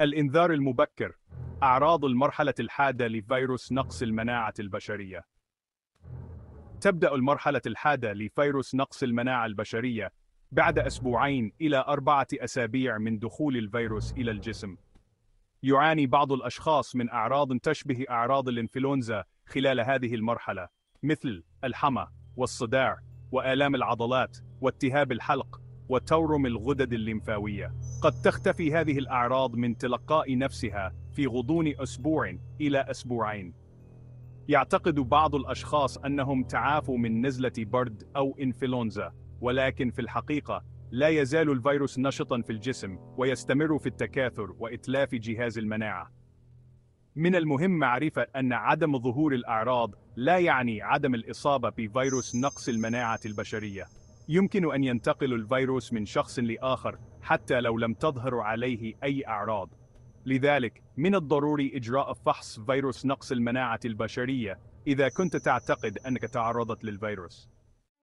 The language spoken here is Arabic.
الإنذار المبكر أعراض المرحلة الحادة لفيروس نقص المناعة البشرية تبدأ المرحلة الحادة لفيروس نقص المناعة البشرية بعد أسبوعين إلى أربعة أسابيع من دخول الفيروس إلى الجسم يعاني بعض الأشخاص من أعراض تشبه أعراض الإنفلونزا خلال هذه المرحلة مثل الحمى والصداع وآلام العضلات والتهاب الحلق وتورم الغدد الليمفاوية قد تختفي هذه الأعراض من تلقاء نفسها في غضون أسبوع إلى أسبوعين يعتقد بعض الأشخاص أنهم تعافوا من نزلة برد أو إنفلونزا ولكن في الحقيقة لا يزال الفيروس نشطا في الجسم ويستمر في التكاثر وإتلاف جهاز المناعة من المهم معرفة أن عدم ظهور الأعراض لا يعني عدم الإصابة بفيروس نقص المناعة البشرية يمكن أن ينتقل الفيروس من شخص لآخر حتى لو لم تظهر عليه أي أعراض. لذلك من الضروري إجراء فحص فيروس نقص المناعة البشرية إذا كنت تعتقد أنك تعرضت للفيروس.